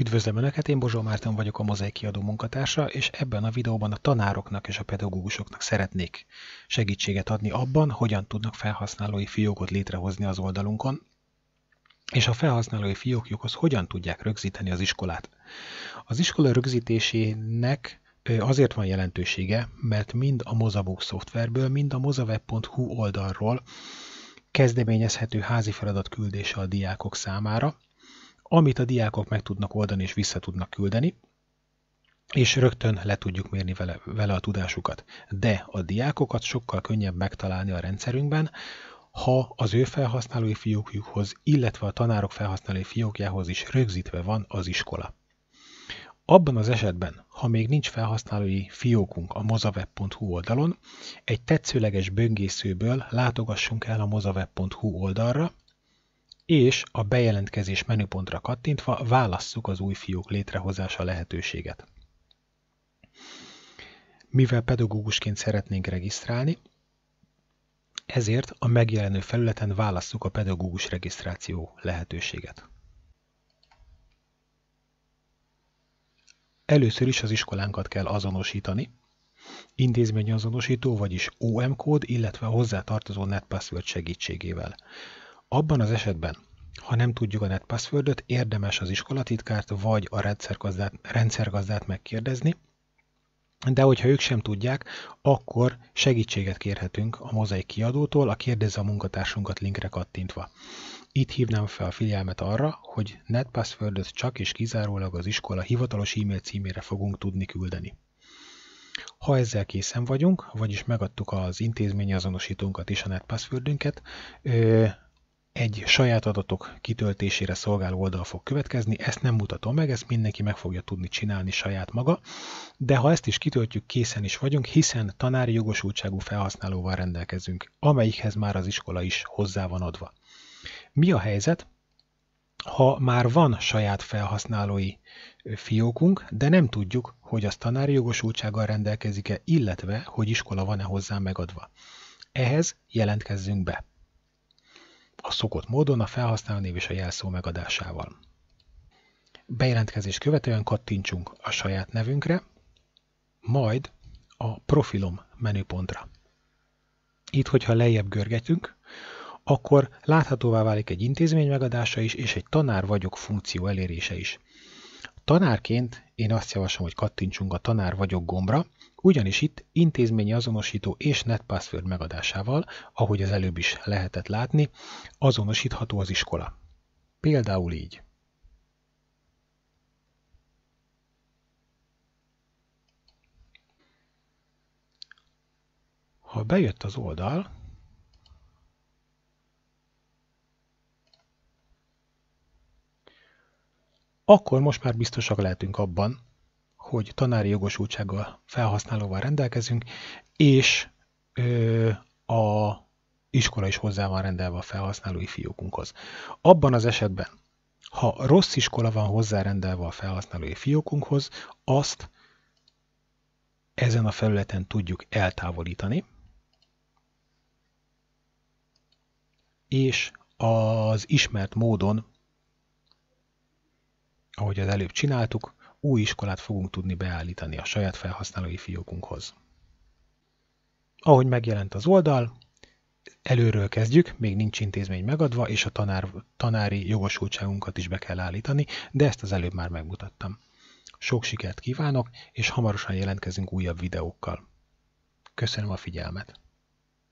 Üdvözlöm Önöket, én Bozsó Márton vagyok a Mozaik kiadó munkatársa, és ebben a videóban a tanároknak és a pedagógusoknak szeretnék segítséget adni abban, hogyan tudnak felhasználói fiókot létrehozni az oldalunkon, és a felhasználói fiókjukhoz hogyan tudják rögzíteni az iskolát. Az iskola rögzítésének azért van jelentősége, mert mind a Mozabook szoftverből, mind a mozaweb.hu oldalról kezdeményezhető házi feladat küldése a diákok számára, amit a diákok meg tudnak oldani és vissza tudnak küldeni, és rögtön le tudjuk mérni vele, vele a tudásukat. De a diákokat sokkal könnyebb megtalálni a rendszerünkben, ha az ő felhasználói fiókjukhoz, illetve a tanárok felhasználói fiókjához is rögzítve van az iskola. Abban az esetben, ha még nincs felhasználói fiókunk a mozaweb.hu oldalon, egy tetszőleges böngészőből látogassunk el a mozaweb.hu oldalra, és a Bejelentkezés menüpontra kattintva válasszuk az új fiók létrehozása lehetőséget. Mivel pedagógusként szeretnénk regisztrálni, ezért a megjelenő felületen válasszuk a pedagógus regisztráció lehetőséget. Először is az iskolánkat kell azonosítani, intézményazonosító, vagyis OM kód, illetve a hozzátartozó netpassword segítségével. Abban az esetben, ha nem tudjuk a netpasswordot, érdemes az iskolatitkárt vagy a rendszergazdát, rendszergazdát megkérdezni, de hogyha ők sem tudják, akkor segítséget kérhetünk a mozaik kiadótól, a kérdezze a munkatársunkat linkre kattintva. Itt hívnám fel a figyelmet arra, hogy netpasswordot csak és kizárólag az iskola hivatalos e-mail címére fogunk tudni küldeni. Ha ezzel készen vagyunk, vagyis megadtuk az intézmény azonosítónkat és a netpasswordünket, egy saját adatok kitöltésére szolgáló oldal fog következni, ezt nem mutatom meg, ezt mindenki meg fogja tudni csinálni saját maga, de ha ezt is kitöltjük, készen is vagyunk, hiszen tanári jogosultságú felhasználóval rendelkezünk, amelyikhez már az iskola is hozzá van adva. Mi a helyzet? ha már van saját felhasználói fiókunk, de nem tudjuk, hogy az tanári jogosultsággal rendelkezik-e, illetve hogy iskola van-e hozzá megadva. Ehhez jelentkezzünk be a szokott módon a felhasználónév és a jelszó megadásával. Bejelentkezés követően kattintsunk a saját nevünkre, majd a Profilom menüpontra. Itt, hogyha lejjebb görgetünk, akkor láthatóvá válik egy intézmény megadása is, és egy tanár vagyok funkció elérése is. Tanárként én azt javaslom, hogy kattintsunk a tanár vagyok gombra, ugyanis itt intézményi azonosító és netpassword megadásával, ahogy az előbb is lehetett látni, azonosítható az iskola. Például így. Ha bejött az oldal, akkor most már biztosak lehetünk abban, hogy tanári jogosultsággal felhasználóval rendelkezünk, és ö, a iskola is hozzá van rendelve a felhasználói fiókunkhoz. Abban az esetben, ha rossz iskola van hozzárendelve a felhasználói fiókunkhoz, azt ezen a felületen tudjuk eltávolítani, és az ismert módon, ahogy az előbb csináltuk, új iskolát fogunk tudni beállítani a saját felhasználói fiókunkhoz. Ahogy megjelent az oldal, előről kezdjük, még nincs intézmény megadva, és a tanár, tanári jogosultságunkat is be kell állítani, de ezt az előbb már megmutattam. Sok sikert kívánok, és hamarosan jelentkezünk újabb videókkal. Köszönöm a figyelmet!